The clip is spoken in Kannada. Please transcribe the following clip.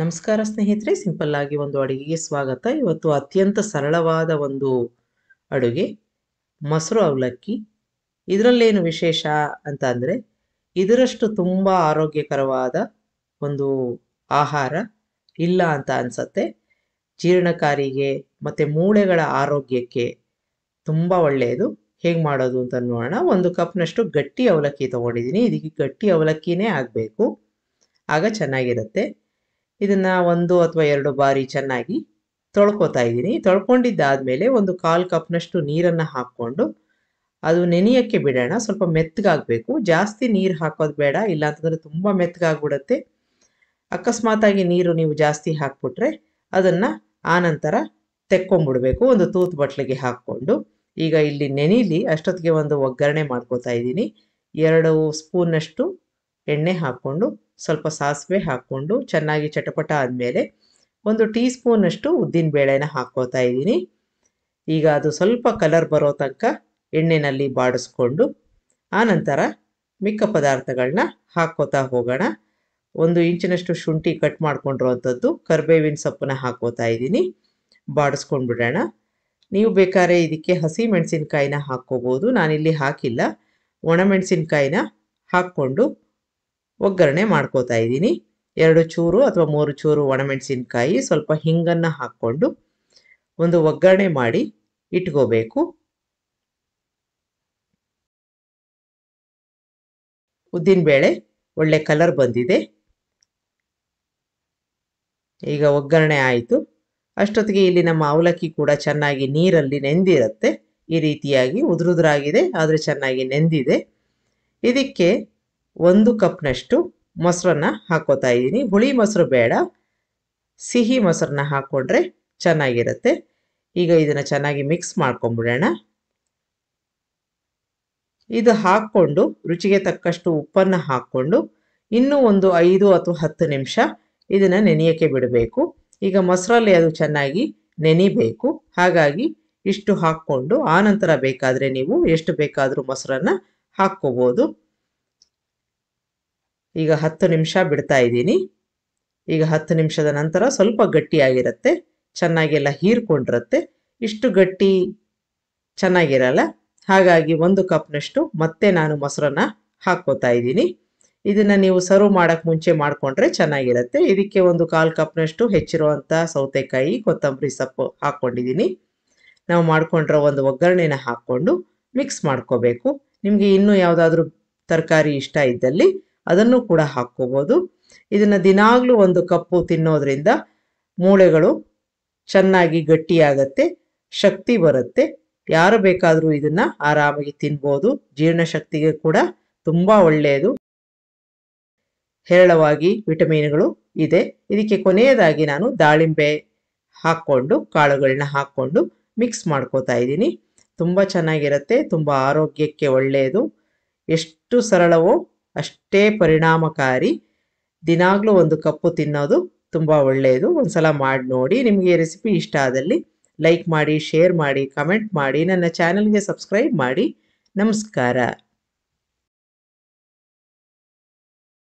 ನಮಸ್ಕಾರ ಸ್ನೇಹಿತರೆ ಸಿಂಪಲ್ ಆಗಿ ಒಂದು ಅಡುಗೆಗೆ ಸ್ವಾಗತ ಇವತ್ತು ಅತ್ಯಂತ ಸರಳವಾದ ಒಂದು ಅಡುಗೆ ಮೊಸರು ಅವಲಕ್ಕಿ ಇದರಲ್ಲೇನು ವಿಶೇಷ ಅಂತ ಅಂದರೆ ಇದರಷ್ಟು ತುಂಬ ಆರೋಗ್ಯಕರವಾದ ಒಂದು ಆಹಾರ ಇಲ್ಲ ಅಂತ ಅನ್ಸತ್ತೆ ಜೀರ್ಣಕಾರಿಗೆ ಮತ್ತು ಮೂಳೆಗಳ ಆರೋಗ್ಯಕ್ಕೆ ತುಂಬ ಒಳ್ಳೆಯದು ಹೇಗೆ ಮಾಡೋದು ಅಂತ ನೋಡೋಣ ಒಂದು ಕಪ್ನಷ್ಟು ಗಟ್ಟಿ ಅವಲಕ್ಕಿ ತೊಗೊಂಡಿದ್ದೀನಿ ಇದಕ್ಕೆ ಗಟ್ಟಿ ಅವಲಕ್ಕಿನೇ ಆಗಬೇಕು ಆಗ ಚೆನ್ನಾಗಿರುತ್ತೆ ಇದನ್ನ ಒಂದು ಅಥವಾ ಎರಡು ಬಾರಿ ಚೆನ್ನಾಗಿ ತೊಳ್ಕೊತಾ ಇದ್ದೀನಿ ತೊಳ್ಕೊಂಡಿದ್ದಾದ್ಮೇಲೆ ಒಂದು ಕಾಲು ಕಪ್ನಷ್ಟು ನೀರನ್ನು ಹಾಕ್ಕೊಂಡು ಅದು ನೆನೆಯೋಕ್ಕೆ ಬಿಡೋಣ ಸ್ವಲ್ಪ ಮೆತ್ತಗಾಗಬೇಕು ಜಾಸ್ತಿ ನೀರು ಹಾಕೋದು ಬೇಡ ಇಲ್ಲ ಅಂತಂದ್ರೆ ತುಂಬ ಮೆತ್ತಗಾಗ್ಬಿಡುತ್ತೆ ಅಕಸ್ಮಾತಾಗಿ ನೀರು ನೀವು ಜಾಸ್ತಿ ಹಾಕ್ಬಿಟ್ರೆ ಅದನ್ನು ಆನಂತರ ತೆಕ್ಕೊಂಬಿಡಬೇಕು ಒಂದು ತೂತು ಬಟ್ಲಿಗೆ ಹಾಕ್ಕೊಂಡು ಈಗ ಇಲ್ಲಿ ನೆನಿಲಿ ಅಷ್ಟೊತ್ತಿಗೆ ಒಂದು ಒಗ್ಗರಣೆ ಮಾಡ್ಕೋತಾ ಇದ್ದೀನಿ ಎರಡು ಸ್ಪೂನಷ್ಟು ಎಣ್ಣೆ ಹಾಕ್ಕೊಂಡು ಸ್ವಲ್ಪ ಸಾಸಿವೆ ಹಾಕ್ಕೊಂಡು ಚೆನ್ನಾಗಿ ಚಟಪಟ ಆದಮೇಲೆ ಒಂದು ಟೀ ಸ್ಪೂನಷ್ಟು ಉದ್ದಿನ ಬೇಳೆನ ಹಾಕ್ಕೋತಾ ಇದ್ದೀನಿ ಈಗ ಅದು ಸ್ವಲ್ಪ ಕಲರ್ ಬರೋ ತನಕ ಎಣ್ಣೆನಲ್ಲಿ ಬಾಡಿಸ್ಕೊಂಡು ಆನಂತರ ಮಿಕ್ಕ ಪದಾರ್ಥಗಳನ್ನ ಹಾಕ್ಕೋತಾ ಹೋಗೋಣ ಒಂದು ಇಂಚಿನಷ್ಟು ಶುಂಠಿ ಕಟ್ ಮಾಡ್ಕೊಂಡಿರೋವಂಥದ್ದು ಕರ್ಬೇವಿನ ಸೊಪ್ಪನ್ನ ಹಾಕೋತಾ ಇದ್ದೀನಿ ಬಾಡಿಸ್ಕೊಂಡು ಬಿಡೋಣ ನೀವು ಬೇಕಾದ್ರೆ ಇದಕ್ಕೆ ಹಸಿ ಮೆಣಸಿನ್ಕಾಯಿನ ಹಾಕ್ಕೋಬೋದು ನಾನಿಲ್ಲಿ ಹಾಕಿಲ್ಲ ಒಣಮೆಣಸಿನ್ಕಾಯಿನ ಹಾಕ್ಕೊಂಡು ಒಗ್ಗರಣೆ ಮಾಡ್ಕೋತಾ ಇದ್ದೀನಿ ಎರಡು ಚೂರು ಅಥವಾ ಮೂರು ಚೂರು ಒಣಮೆಣಸಿನ್ಕಾಯಿ ಸ್ವಲ್ಪ ಹಿಂಗನ್ನು ಹಾಕ್ಕೊಂಡು ಒಂದು ಒಗ್ಗರಣೆ ಮಾಡಿ ಇಟ್ಕೋಬೇಕು ಬೇಳೆ ಒಳ್ಳೆ ಕಲರ್ ಬಂದಿದೆ ಈಗ ಒಗ್ಗರಣೆ ಆಯಿತು ಅಷ್ಟೊತ್ತಿಗೆ ಇಲ್ಲಿ ನಮ್ಮ ಅವಲಕ್ಕಿ ಕೂಡ ಚೆನ್ನಾಗಿ ನೀರಲ್ಲಿ ನೆಂದಿರುತ್ತೆ ಈ ರೀತಿಯಾಗಿ ಉದುರುದ್ರಾಗಿದೆ ಆದರೆ ಚೆನ್ನಾಗಿ ನೆಂದಿದೆ ಇದಕ್ಕೆ ಒಂದು ಕಪ್ನಷ್ಟು ಮೊಸರನ್ನ ಹಾಕೋತಾ ಇದ್ದೀನಿ ಹುಳಿ ಮೊಸರು ಬೇಡ ಸಿಹಿ ಮೊಸರನ್ನ ಹಾಕೊಂಡ್ರೆ ಚೆನ್ನಾಗಿರುತ್ತೆ ಈಗ ಇದನ್ನು ಚೆನ್ನಾಗಿ ಮಿಕ್ಸ್ ಮಾಡ್ಕೊಂಬಿಡೋಣ ಇದು ಹಾಕ್ಕೊಂಡು ರುಚಿಗೆ ತಕ್ಕಷ್ಟು ಉಪ್ಪನ್ನು ಹಾಕ್ಕೊಂಡು ಇನ್ನೂ ಒಂದು ಐದು ಅಥವಾ ಹತ್ತು ನಿಮಿಷ ಇದನ್ನು ನೆನೆಯೋಕ್ಕೆ ಬಿಡಬೇಕು ಈಗ ಮೊಸರಲ್ಲಿ ಅದು ಚೆನ್ನಾಗಿ ನೆನಿಬೇಕು ಹಾಗಾಗಿ ಇಷ್ಟು ಹಾಕ್ಕೊಂಡು ಆನಂತರ ಬೇಕಾದರೆ ನೀವು ಎಷ್ಟು ಬೇಕಾದರೂ ಮೊಸರನ್ನು ಹಾಕ್ಕೋಬೋದು ಈಗ ಹತ್ತು ನಿಮಿಷ ಬಿಡ್ತಾ ಇದ್ದೀನಿ ಈಗ ಹತ್ತು ನಿಮಿಷದ ನಂತರ ಸ್ವಲ್ಪ ಗಟ್ಟಿಯಾಗಿರುತ್ತೆ ಚೆನ್ನಾಗೆಲ್ಲ ಹೀರ್ಕೊಂಡಿರುತ್ತೆ ಇಷ್ಟು ಗಟ್ಟಿ ಚೆನ್ನಾಗಿರಲ್ಲ ಹಾಗಾಗಿ ಒಂದು ಕಪ್ನಷ್ಟು ಮತ್ತೆ ನಾನು ಮೊಸರನ್ನ ಹಾಕ್ಕೋತಾ ಇದ್ದೀನಿ ಇದನ್ನು ನೀವು ಸರ್ವ್ ಮಾಡೋಕ್ಕೆ ಮುಂಚೆ ಮಾಡಿಕೊಂಡ್ರೆ ಚೆನ್ನಾಗಿರುತ್ತೆ ಇದಕ್ಕೆ ಒಂದು ಕಾಲು ಕಪ್ನಷ್ಟು ಹೆಚ್ಚಿರುವಂಥ ಸೌತೆಕಾಯಿ ಕೊತ್ತಂಬರಿ ಸೊಪ್ಪು ಹಾಕ್ಕೊಂಡಿದ್ದೀನಿ ನಾವು ಮಾಡಿಕೊಂಡಿರೋ ಒಂದು ಒಗ್ಗರಣೆನ ಹಾಕ್ಕೊಂಡು ಮಿಕ್ಸ್ ಮಾಡ್ಕೋಬೇಕು ನಿಮಗೆ ಇನ್ನೂ ಯಾವುದಾದ್ರೂ ತರಕಾರಿ ಇಷ್ಟ ಇದ್ದಲ್ಲಿ ಅದನ್ನು ಕೂಡ ಹಾಕ್ಕೋಬೋದು ಇದನ್ನು ದಿನಾಗಲೂ ಒಂದು ಕಪ್ಪು ತಿನ್ನೋದ್ರಿಂದ ಮೂಳೆಗಳು ಚೆನ್ನಾಗಿ ಗಟ್ಟಿಯಾಗತ್ತೆ ಶಕ್ತಿ ಬರುತ್ತೆ ಯಾರು ಬೇಕಾದರೂ ಇದನ್ನ ಆರಾಮಾಗಿ ತಿನ್ಬೋದು ಜೀರ್ಣಶಕ್ತಿಗೆ ಕೂಡ ತುಂಬ ಒಳ್ಳೆಯದು ಹೇರಳವಾಗಿ ವಿಟಮಿನ್ಗಳು ಇದೆ ಇದಕ್ಕೆ ಕೊನೆಯದಾಗಿ ನಾನು ದಾಳಿಂಬೆ ಹಾಕ್ಕೊಂಡು ಕಾಳುಗಳನ್ನ ಹಾಕ್ಕೊಂಡು ಮಿಕ್ಸ್ ಮಾಡ್ಕೋತಾ ಇದ್ದೀನಿ ತುಂಬ ಚೆನ್ನಾಗಿರುತ್ತೆ ತುಂಬ ಆರೋಗ್ಯಕ್ಕೆ ಒಳ್ಳೆಯದು ಎಷ್ಟು ಸರಳವೋ ಅಷ್ಟೇ ಪರಿಣಾಮಕಾರಿ ದಿನಾಗಲೂ ಒಂದು ಕಪ್ಪು ತಿನ್ನೋದು ತುಂಬ ಒಳ್ಳೆಯದು ಸಲ ಮಾಡಿ ನೋಡಿ ನಿಮಗೆ ರೆಸಿಪಿ ಇಷ್ಟ ಆದಲ್ಲಿ ಲೈಕ್ ಮಾಡಿ ಶೇರ್ ಮಾಡಿ ಕಮೆಂಟ್ ಮಾಡಿ ನನ್ನ ಚಾನಲ್ಗೆ ಸಬ್ಸ್ಕ್ರೈಬ್ ಮಾಡಿ ನಮಸ್ಕಾರ